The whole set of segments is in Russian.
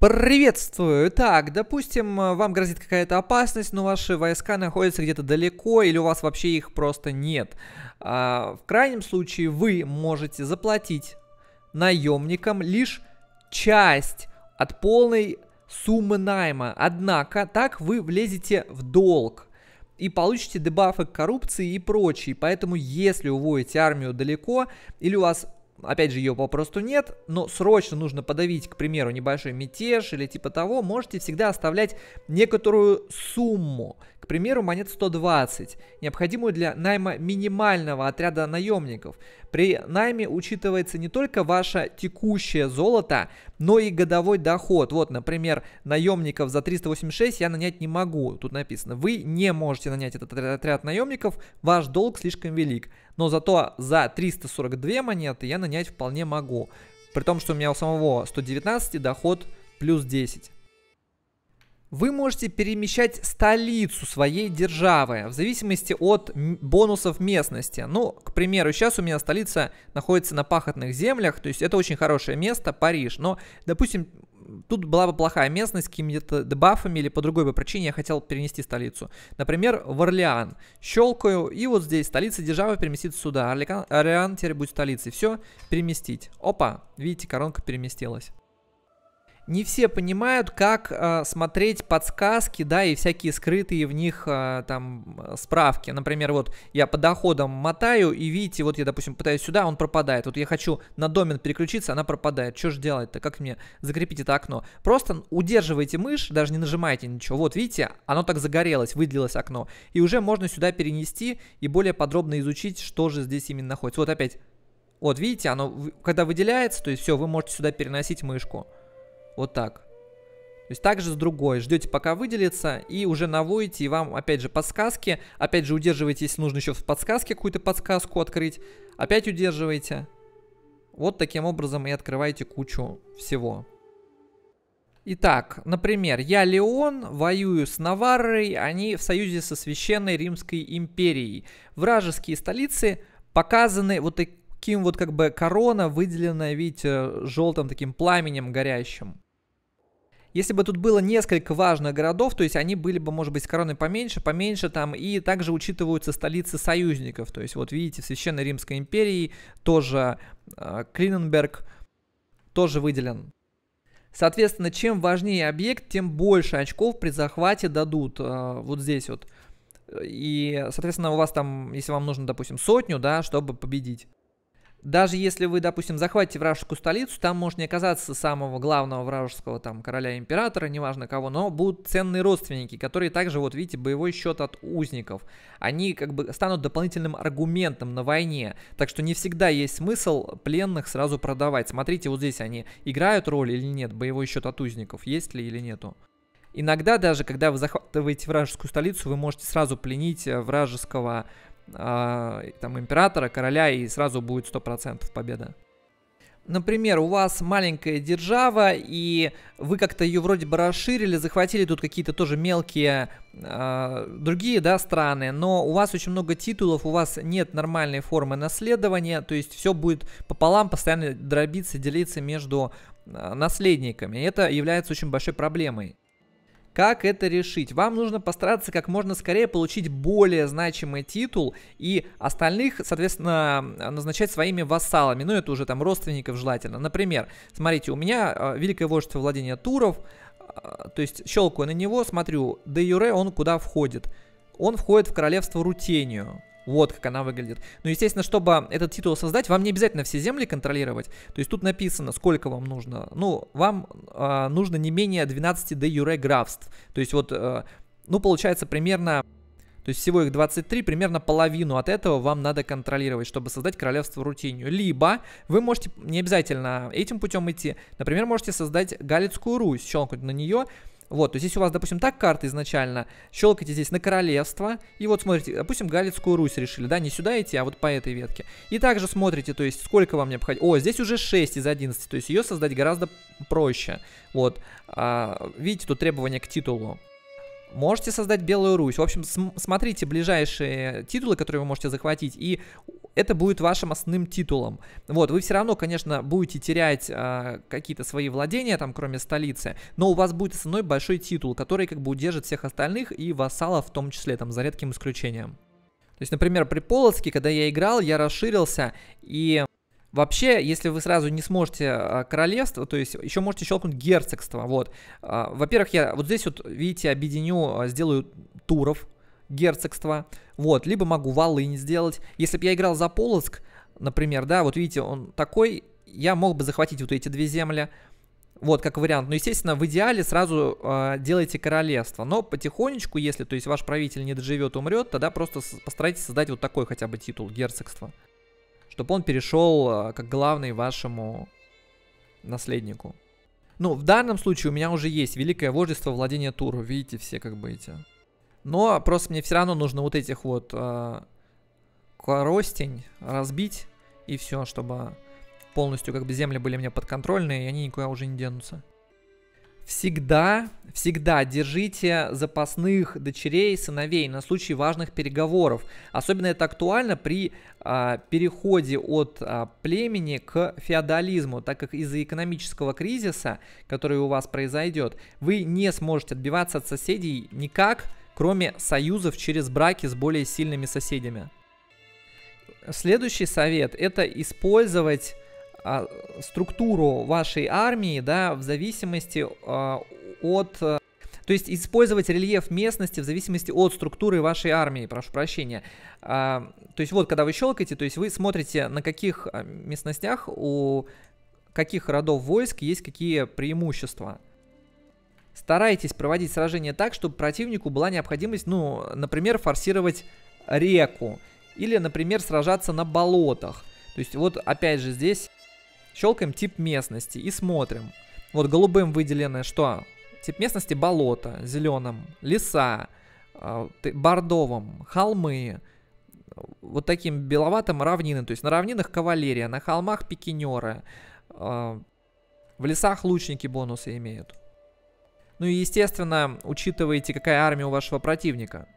Приветствую! Так, допустим, вам грозит какая-то опасность, но ваши войска находятся где-то далеко или у вас вообще их просто нет. А, в крайнем случае вы можете заплатить наемникам лишь часть от полной суммы найма. Однако так вы влезете в долг и получите дебафы к коррупции и прочее. Поэтому если уводите армию далеко или у вас опять же, ее попросту нет, но срочно нужно подавить, к примеру, небольшой мятеж или типа того, можете всегда оставлять некоторую сумму, к примеру, монет 120, необходимую для найма минимального отряда наемников. При найме учитывается не только ваше текущее золото, но и годовой доход. Вот, например, наемников за 386 я нанять не могу. Тут написано, вы не можете нанять этот отряд наемников, ваш долг слишком велик. Но зато за 342 монеты я нанять вполне могу. При том, что у меня у самого 119 доход плюс 10. Вы можете перемещать столицу своей державы в зависимости от бонусов местности. Ну, к примеру, сейчас у меня столица находится на пахотных землях, то есть это очень хорошее место, Париж. Но, допустим, тут была бы плохая местность с какими-то дебафами или по другой бы причине я хотел перенести столицу. Например, в Орлеан. Щелкаю, и вот здесь столица державы переместится сюда. Орлеан, теперь будет столицей. Все, переместить. Опа, видите, коронка переместилась не все понимают, как э, смотреть подсказки, да, и всякие скрытые в них э, там а, справки. Например, вот я по доходам мотаю, и видите, вот я, допустим, пытаюсь сюда, он пропадает. Вот я хочу на домен переключиться, она пропадает. Что же делать-то? Как мне закрепить это окно? Просто удерживайте мышь, даже не нажимайте ничего. Вот, видите, оно так загорелось, выделилось окно. И уже можно сюда перенести и более подробно изучить, что же здесь именно находится. Вот опять. Вот, видите, оно, когда выделяется, то есть все, вы можете сюда переносить мышку. Вот так. То есть также с другой. Ждете, пока выделится, и уже наводите, и вам, опять же, подсказки. Опять же, удерживаете, если нужно еще в подсказке какую-то подсказку открыть. Опять удерживаете. Вот таким образом и открываете кучу всего. Итак, например, я Леон, воюю с Наваррой, они в союзе со Священной Римской империей. Вражеские столицы показаны вот таким вот как бы корона, выделенная, видите, желтым таким пламенем горящим. Если бы тут было несколько важных городов, то есть они были бы, может быть, с короной поменьше, поменьше там, и также учитываются столицы союзников. То есть вот видите, в Священной Римской империи тоже э, Клиненберг тоже выделен. Соответственно, чем важнее объект, тем больше очков при захвате дадут э, вот здесь вот. И, соответственно, у вас там, если вам нужно, допустим, сотню, да, чтобы победить даже если вы, допустим, захватите вражескую столицу, там может не оказаться самого главного вражеского там короля императора, неважно кого, но будут ценные родственники, которые также, вот видите, боевой счет от узников. Они как бы станут дополнительным аргументом на войне, так что не всегда есть смысл пленных сразу продавать. Смотрите, вот здесь они играют роль или нет, боевой счет от узников, есть ли или нету. Иногда даже, когда вы захватываете вражескую столицу, вы можете сразу пленить э, вражеского э, там, императора, короля, и сразу будет 100% победа. Например, у вас маленькая держава, и вы как-то ее вроде бы расширили, захватили тут какие-то тоже мелкие э, другие да, страны, но у вас очень много титулов, у вас нет нормальной формы наследования, то есть все будет пополам постоянно дробиться, делиться между а, наследниками. И это является очень большой проблемой. Как это решить? Вам нужно постараться как можно скорее получить более значимый титул и остальных, соответственно, назначать своими вассалами. Ну, это уже там родственников желательно. Например, смотрите, у меня э, великое вождество владения Туров, э, то есть щелкаю на него, смотрю, де юре он куда входит? Он входит в королевство Рутению. Вот как она выглядит. Но, ну, естественно, чтобы этот титул создать, вам не обязательно все земли контролировать. То есть тут написано, сколько вам нужно. Ну, вам э, нужно не менее 12 де юре графств. То есть вот, э, ну, получается примерно... То есть всего их 23, примерно половину от этого вам надо контролировать, чтобы создать королевство Рутинию. Либо вы можете не обязательно этим путем идти. Например, можете создать Галицкую Русь, щелкнуть на нее, вот, то есть если у вас, допустим, так карта изначально, щелкайте здесь на королевство, и вот смотрите, допустим, Галицкую Русь решили, да, не сюда идти, а вот по этой ветке. И также смотрите, то есть сколько вам необходимо... О, здесь уже 6 из 11, то есть ее создать гораздо проще. Вот, а, видите, тут требования к титулу. Можете создать Белую Русь. В общем, см смотрите ближайшие титулы, которые вы можете захватить, и это будет вашим основным титулом. Вот, вы все равно, конечно, будете терять э, какие-то свои владения, там, кроме столицы, но у вас будет основной большой титул, который как бы удержит всех остальных и вассалов в том числе, там, за редким исключением. То есть, например, при Полоцке, когда я играл, я расширился и Вообще, если вы сразу не сможете а, королевство, то есть еще можете щелкнуть герцогство, вот. А, во-первых, я вот здесь вот, видите, объединю, сделаю туров, герцогство, вот, либо могу Волынь сделать. Если бы я играл за Полоцк, например, да, вот видите, он такой, я мог бы захватить вот эти две земли, вот, как вариант. Но, естественно, в идеале сразу э, делайте королевство. Но потихонечку, если, то есть, ваш правитель не доживет, умрет, тогда просто постарайтесь создать вот такой хотя бы титул герцогства. Чтобы он перешел э, как главный вашему наследнику. Ну, в данном случае у меня уже есть Великое Вождество Владения Туру. Видите, все как бы эти... Но просто мне все равно нужно вот этих вот э, коростень разбить, и все, чтобы полностью как бы земли были мне подконтрольные, и они никуда уже не денутся. Всегда, всегда держите запасных дочерей сыновей на случай важных переговоров. Особенно это актуально при а, переходе от а, племени к феодализму, так как из-за экономического кризиса, который у вас произойдет, вы не сможете отбиваться от соседей никак, кроме союзов через браки с более сильными соседями. Следующий совет – это использовать а, структуру вашей армии да, в зависимости а, от э, то есть использовать рельеф местности в зависимости от структуры вашей армии, прошу прощения. А, то есть вот, когда вы щелкаете, то есть вы смотрите, на каких э, местностях у каких родов войск есть какие преимущества. Старайтесь проводить сражение так, чтобы противнику была необходимость, ну, например, форсировать реку. Или, например, сражаться на болотах. То есть вот опять же здесь щелкаем тип местности и смотрим. Вот голубым выделено что? Тип местности болото, зеленым леса, а, бордовым холмы, вот таким беловатым равнины. То есть на равнинах кавалерия, на холмах пикинеры, а, в лесах лучники бонусы имеют. Ну и, естественно, учитываете, какая армия у вашего противника.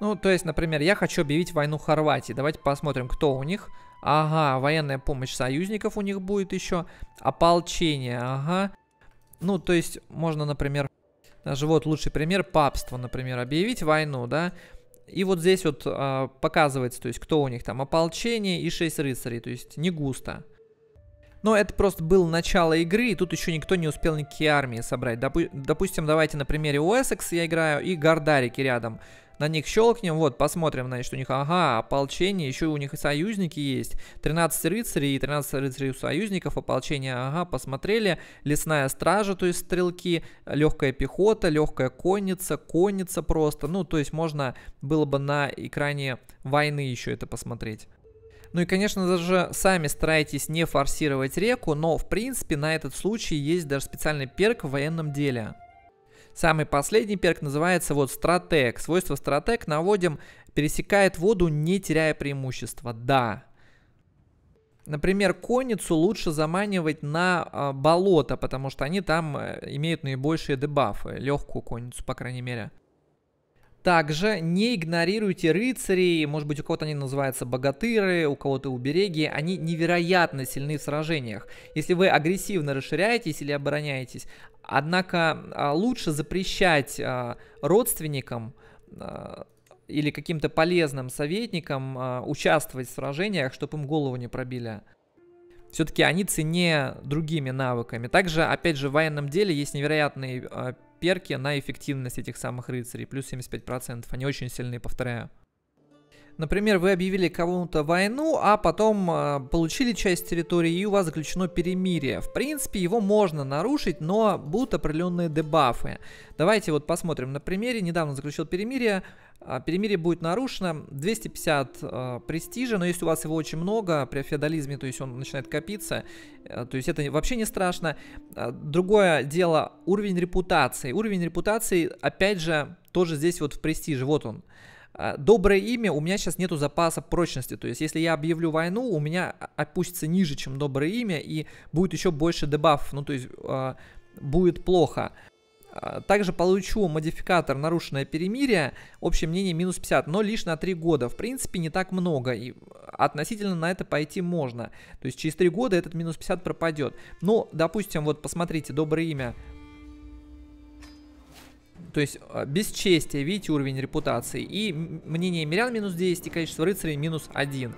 Ну, то есть, например, я хочу объявить войну Хорватии. Давайте посмотрим, кто у них. Ага, военная помощь союзников у них будет еще. Ополчение, ага. Ну, то есть, можно, например, даже вот лучший пример, папство, например, объявить войну, да. И вот здесь вот э, показывается, то есть, кто у них там, ополчение и 6 рыцарей, то есть, не густо. Но это просто было начало игры, и тут еще никто не успел никакие армии собрать. Допу- допустим, давайте на примере Уэссекс я играю, и Гордарики рядом. На них щелкнем, вот, посмотрим, значит, у них, ага, ополчение, еще у них и союзники есть. 13 рыцарей и 13 рыцарей у союзников, ополчение, ага, посмотрели. Лесная стража, то есть стрелки, легкая пехота, легкая конница, конница просто. Ну, то есть можно было бы на экране войны еще это посмотреть. Ну и, конечно даже сами старайтесь не форсировать реку, но в принципе на этот случай есть даже специальный перк в военном деле. Самый последний перк называется вот стратег. Свойство стратег наводим, пересекает воду, не теряя преимущества. Да, Например, конницу лучше заманивать на э, болото, потому что они там э, имеют наибольшие дебафы. Легкую конницу, по крайней мере. Также не игнорируйте рыцарей, может быть у кого-то они называются богатыры, у кого-то убереги, они невероятно сильны в сражениях. Если вы агрессивно расширяетесь или обороняетесь, однако а, лучше запрещать а, родственникам а, или каким-то полезным советникам участвовать в сражениях, чтобы им голову не пробили все-таки они цене другими навыками. Также, опять же, в военном деле есть невероятные перки на эффективность этих самых рыцарей, плюс 75%. Они очень сильные, повторяю. Например, вы объявили кому-то войну, а потом э, получили часть территории и у вас заключено перемирие. В принципе, его можно нарушить, но будут определенные дебафы. Давайте вот посмотрим на примере. Недавно заключил перемирие, а, перемирие будет нарушено. 250 э, а, престижа, но если у вас его очень много, при феодализме, то есть он начинает копиться, э, то есть это вообще не страшно. А, другое дело, уровень репутации. Уровень репутации, опять же, тоже здесь вот в престиже, вот он. Доброе имя, у меня сейчас нету запаса прочности, то есть если я объявлю войну, у меня опустится ниже, чем доброе имя, и будет еще больше дебаф, ну то есть э, будет плохо. А, также получу модификатор нарушенное перемирие, общее мнение минус 50, но лишь на 3 года. В принципе, не так много, и относительно на это пойти можно. То есть через 3 года этот минус 50 пропадет. Ну, допустим, вот посмотрите, доброе имя. То есть а, бесчестие, видите, уровень репутации. И мнение мирян минус 10, и количество рыцарей минус 1.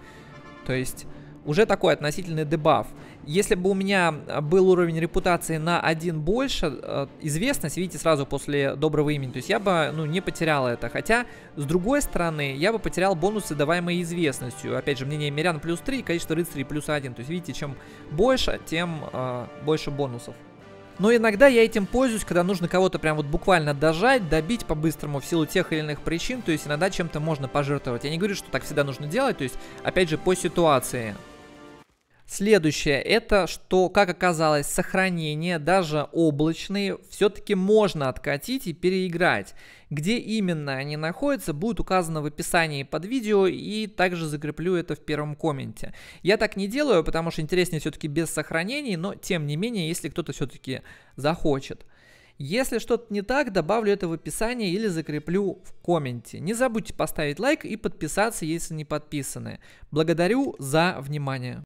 То есть уже такой относительный дебаф. Если бы у меня э, был уровень репутации на один больше, э, известность, видите, сразу после доброго имени, то есть я бы ну, не потерял это. Хотя, с другой стороны, я бы потерял бонусы, даваемые известностью. Опять же, мнение мирян плюс 3, количество рыцарей плюс 1. То есть, видите, чем больше, тем э, больше бонусов. Но иногда я этим пользуюсь, когда нужно кого-то прям вот буквально дожать, добить по-быстрому в силу тех или иных причин, то есть иногда чем-то можно пожертвовать. Я не говорю, что так всегда нужно делать, то есть опять же по ситуации. Следующее, это что, как оказалось, сохранение, даже облачные, все-таки можно откатить и переиграть. Где именно они находятся, будет указано в описании под видео и также закреплю это в первом комменте. Я так не делаю, потому что интереснее все-таки без сохранений, но тем не менее, если кто-то все-таки захочет. Если что-то не так, добавлю это в описании или закреплю в комменте. Не забудьте поставить лайк и подписаться, если не подписаны. Благодарю за внимание.